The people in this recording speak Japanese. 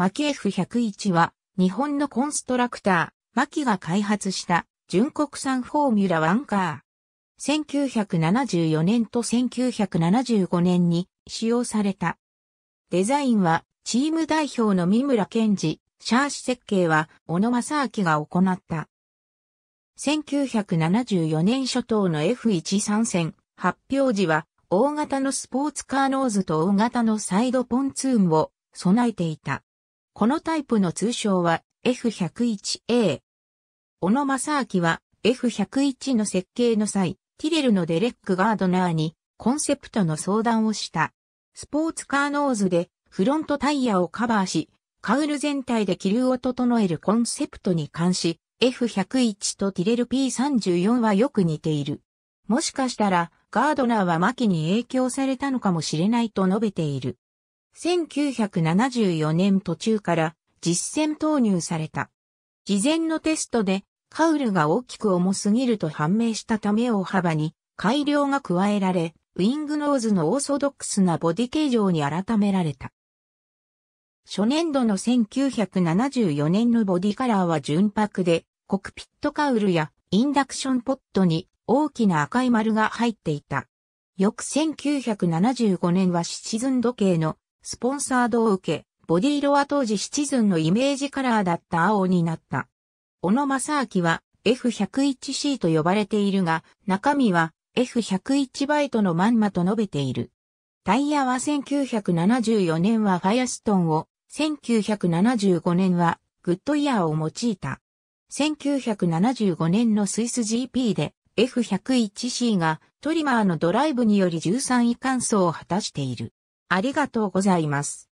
マキ F101 は、日本のコンストラクター、マキが開発した、純国産フォーミュラワンカー。1974年と1975年に使用された。デザインは、チーム代表の三村健治、シャーシ設計は、小野正明が行った。1974年初頭の F1 参戦発表時は、大型のスポーツカーノーズと大型のサイドポンツーンを備えていた。このタイプの通称は F101A。小野正明は F101 の設計の際、ティレルのデレック・ガードナーにコンセプトの相談をした。スポーツカーノーズでフロントタイヤをカバーし、カウル全体で気流を整えるコンセプトに関し、F101 とティレル P34 はよく似ている。もしかしたら、ガードナーはマキに影響されたのかもしれないと述べている。1974年途中から実戦投入された。事前のテストでカウルが大きく重すぎると判明したため大幅に改良が加えられ、ウィングノーズのオーソドックスなボディ形状に改められた。初年度の1974年のボディカラーは純白で、コクピットカウルやインダクションポットに大きな赤い丸が入っていた。翌1975年はシチズン時計のスポンサードを受け、ボディ色は当時シチズンのイメージカラーだった青になった。小野正明は F101C と呼ばれているが、中身は F101 バイトのまんまと述べている。タイヤは1974年はファイアストンを、1975年はグッドイヤーを用いた。1975年のスイス GP で F101C がトリマーのドライブにより13位完走を果たしている。ありがとうございます。